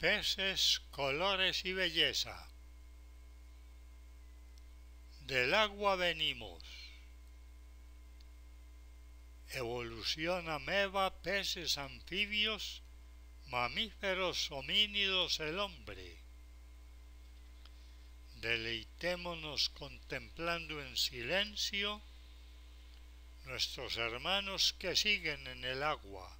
peces, colores y belleza. Del agua venimos. Evoluciona ameba, peces, anfibios, mamíferos, homínidos, el hombre. Deleitémonos contemplando en silencio nuestros hermanos que siguen en el agua